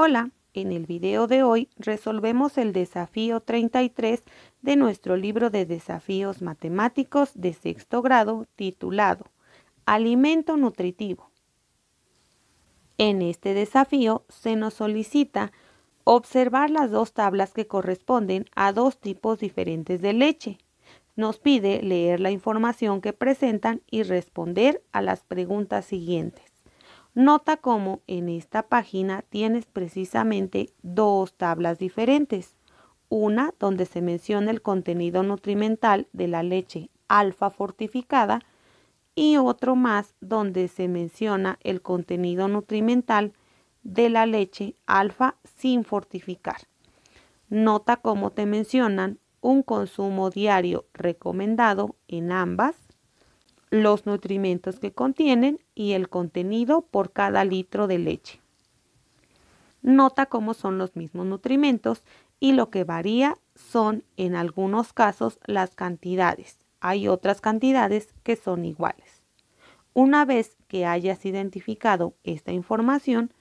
Hola, en el video de hoy resolvemos el desafío 33 de nuestro libro de desafíos matemáticos de sexto grado titulado Alimento nutritivo. En este desafío se nos solicita observar las dos tablas que corresponden a dos tipos diferentes de leche. Nos pide leer la información que presentan y responder a las preguntas siguientes. Nota cómo en esta página tienes precisamente dos tablas diferentes. Una donde se menciona el contenido nutrimental de la leche alfa fortificada y otro más donde se menciona el contenido nutrimental de la leche alfa sin fortificar. Nota cómo te mencionan un consumo diario recomendado en ambas los nutrimentos que contienen y el contenido por cada litro de leche. Nota cómo son los mismos nutrimentos y lo que varía son en algunos casos las cantidades. Hay otras cantidades que son iguales. Una vez que hayas identificado esta información,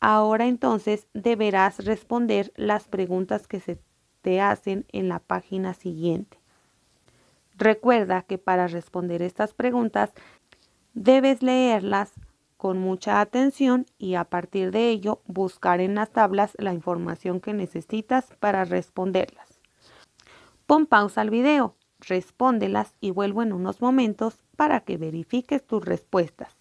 ahora entonces deberás responder las preguntas que se te hacen en la página siguiente. Recuerda que para responder estas preguntas debes leerlas con mucha atención y a partir de ello buscar en las tablas la información que necesitas para responderlas. Pon pausa al video, respóndelas y vuelvo en unos momentos para que verifiques tus respuestas.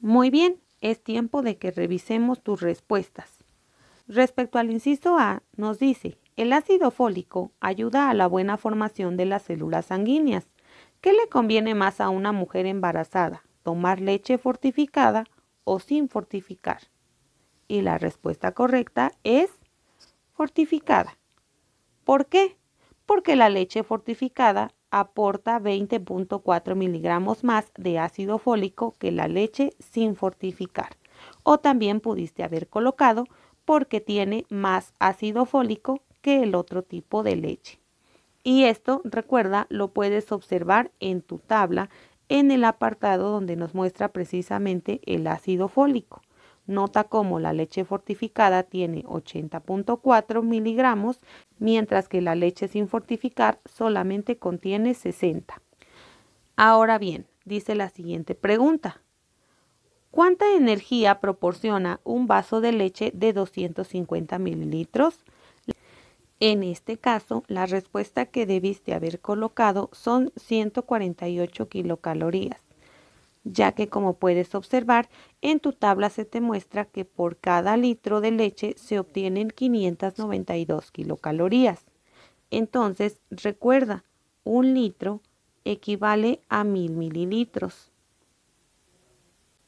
Muy bien, es tiempo de que revisemos tus respuestas. Respecto al inciso A, nos dice, el ácido fólico ayuda a la buena formación de las células sanguíneas. ¿Qué le conviene más a una mujer embarazada? ¿Tomar leche fortificada o sin fortificar? Y la respuesta correcta es fortificada. ¿Por qué? Porque la leche fortificada aporta 20.4 miligramos más de ácido fólico que la leche sin fortificar. O también pudiste haber colocado porque tiene más ácido fólico que el otro tipo de leche. Y esto, recuerda, lo puedes observar en tu tabla en el apartado donde nos muestra precisamente el ácido fólico. Nota cómo la leche fortificada tiene 80.4 miligramos, mientras que la leche sin fortificar solamente contiene 60. Ahora bien, dice la siguiente pregunta. ¿Cuánta energía proporciona un vaso de leche de 250 mililitros? En este caso, la respuesta que debiste haber colocado son 148 kilocalorías, ya que como puedes observar, en tu tabla se te muestra que por cada litro de leche se obtienen 592 kilocalorías. Entonces, recuerda, un litro equivale a 1000 mililitros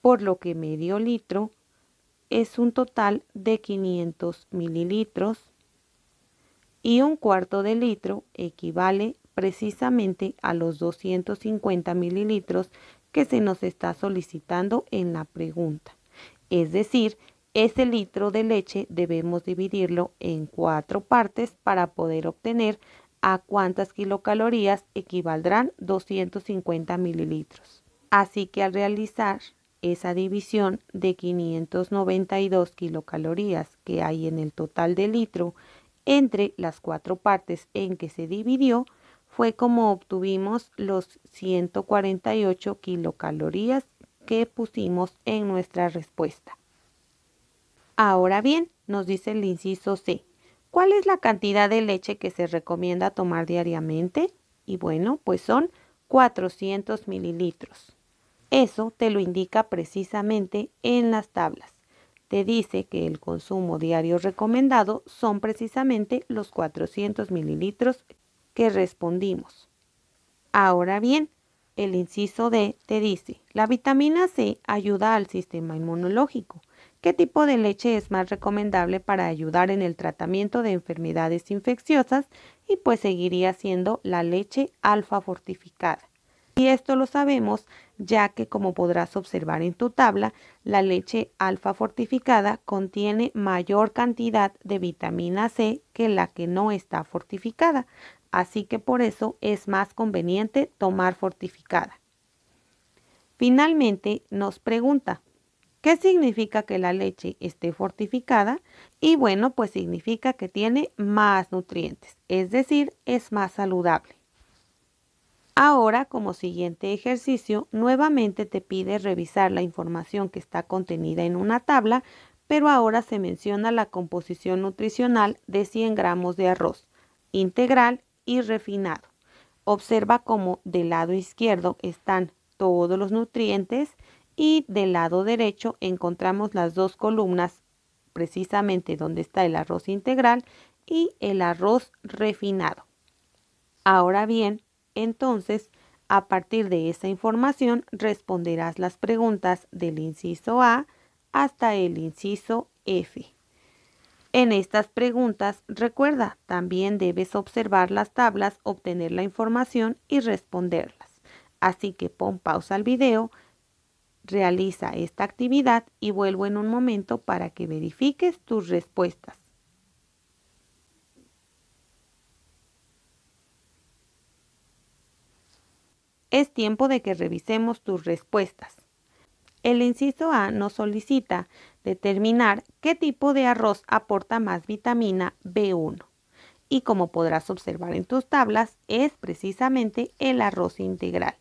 por lo que medio litro es un total de 500 mililitros y un cuarto de litro equivale precisamente a los 250 mililitros que se nos está solicitando en la pregunta. Es decir, ese litro de leche debemos dividirlo en cuatro partes para poder obtener a cuántas kilocalorías equivaldrán 250 mililitros. Así que al realizar esa división de 592 kilocalorías que hay en el total del litro entre las cuatro partes en que se dividió fue como obtuvimos los 148 kilocalorías que pusimos en nuestra respuesta. Ahora bien, nos dice el inciso C, ¿cuál es la cantidad de leche que se recomienda tomar diariamente? Y bueno, pues son 400 mililitros. Eso te lo indica precisamente en las tablas. Te dice que el consumo diario recomendado son precisamente los 400 mililitros que respondimos. Ahora bien, el inciso D te dice, la vitamina C ayuda al sistema inmunológico. ¿Qué tipo de leche es más recomendable para ayudar en el tratamiento de enfermedades infecciosas? Y pues seguiría siendo la leche alfa fortificada. Y esto lo sabemos ya que como podrás observar en tu tabla, la leche alfa fortificada contiene mayor cantidad de vitamina C que la que no está fortificada, así que por eso es más conveniente tomar fortificada. Finalmente nos pregunta, ¿qué significa que la leche esté fortificada? Y bueno, pues significa que tiene más nutrientes, es decir, es más saludable. Ahora, como siguiente ejercicio, nuevamente te pide revisar la información que está contenida en una tabla, pero ahora se menciona la composición nutricional de 100 gramos de arroz, integral y refinado. Observa cómo del lado izquierdo están todos los nutrientes y del lado derecho encontramos las dos columnas precisamente donde está el arroz integral y el arroz refinado. Ahora bien, entonces, a partir de esa información responderás las preguntas del inciso A hasta el inciso F. En estas preguntas, recuerda, también debes observar las tablas, obtener la información y responderlas. Así que pon pausa al video, realiza esta actividad y vuelvo en un momento para que verifiques tus respuestas. Es tiempo de que revisemos tus respuestas. El inciso A nos solicita determinar qué tipo de arroz aporta más vitamina B1. Y como podrás observar en tus tablas, es precisamente el arroz integral,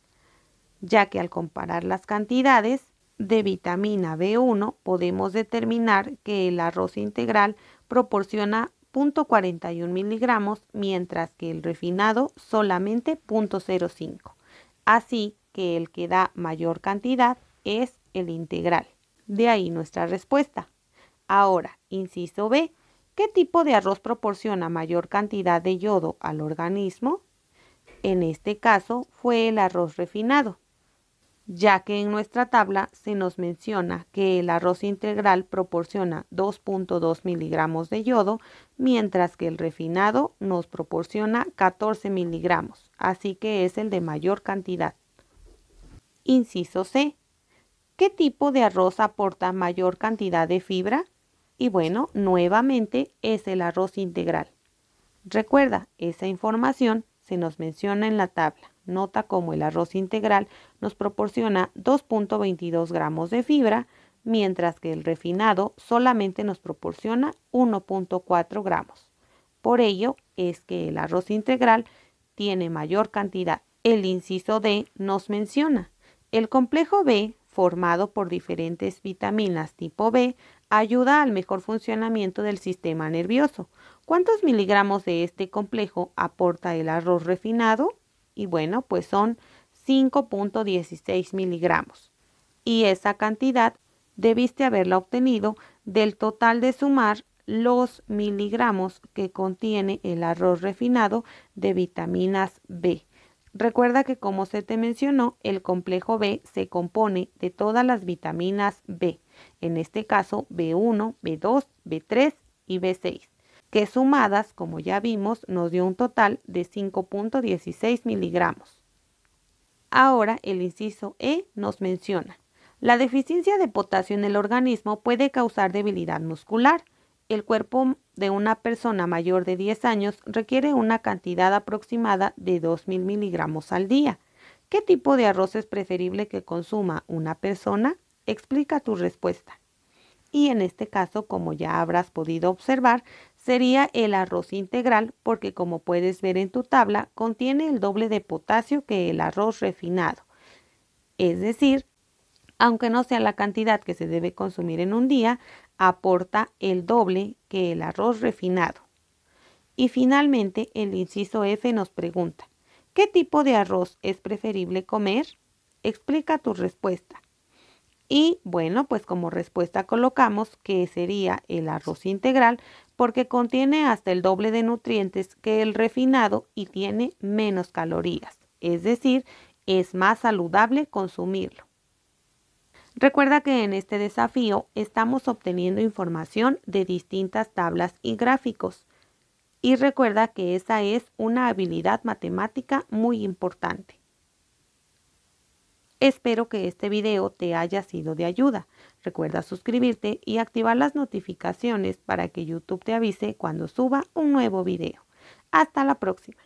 ya que al comparar las cantidades de vitamina B1 podemos determinar que el arroz integral proporciona 0.41 miligramos, mientras que el refinado solamente 0.05. Así que el que da mayor cantidad es el integral. De ahí nuestra respuesta. Ahora, inciso B, ¿qué tipo de arroz proporciona mayor cantidad de yodo al organismo? En este caso fue el arroz refinado ya que en nuestra tabla se nos menciona que el arroz integral proporciona 2.2 miligramos de yodo, mientras que el refinado nos proporciona 14 miligramos, así que es el de mayor cantidad. Inciso C. ¿Qué tipo de arroz aporta mayor cantidad de fibra? Y bueno, nuevamente es el arroz integral. Recuerda, esa información se nos menciona en la tabla. Nota como el arroz integral nos proporciona 2.22 gramos de fibra, mientras que el refinado solamente nos proporciona 1.4 gramos. Por ello es que el arroz integral tiene mayor cantidad. El inciso D nos menciona. El complejo B, formado por diferentes vitaminas tipo B, ayuda al mejor funcionamiento del sistema nervioso, ¿Cuántos miligramos de este complejo aporta el arroz refinado? Y bueno, pues son 5.16 miligramos. Y esa cantidad debiste haberla obtenido del total de sumar los miligramos que contiene el arroz refinado de vitaminas B. Recuerda que como se te mencionó, el complejo B se compone de todas las vitaminas B, en este caso B1, B2, B3 y B6 que sumadas, como ya vimos, nos dio un total de 5.16 miligramos. Ahora el inciso E nos menciona, la deficiencia de potasio en el organismo puede causar debilidad muscular. El cuerpo de una persona mayor de 10 años requiere una cantidad aproximada de 2.000 miligramos al día. ¿Qué tipo de arroz es preferible que consuma una persona? Explica tu respuesta. Y en este caso, como ya habrás podido observar, sería el arroz integral porque como puedes ver en tu tabla contiene el doble de potasio que el arroz refinado. Es decir, aunque no sea la cantidad que se debe consumir en un día, aporta el doble que el arroz refinado. Y finalmente, el inciso F nos pregunta, ¿qué tipo de arroz es preferible comer? Explica tu respuesta. Y bueno, pues como respuesta colocamos que sería el arroz integral porque contiene hasta el doble de nutrientes que el refinado y tiene menos calorías. Es decir, es más saludable consumirlo. Recuerda que en este desafío estamos obteniendo información de distintas tablas y gráficos. Y recuerda que esa es una habilidad matemática muy importante. Espero que este video te haya sido de ayuda. Recuerda suscribirte y activar las notificaciones para que YouTube te avise cuando suba un nuevo video. Hasta la próxima.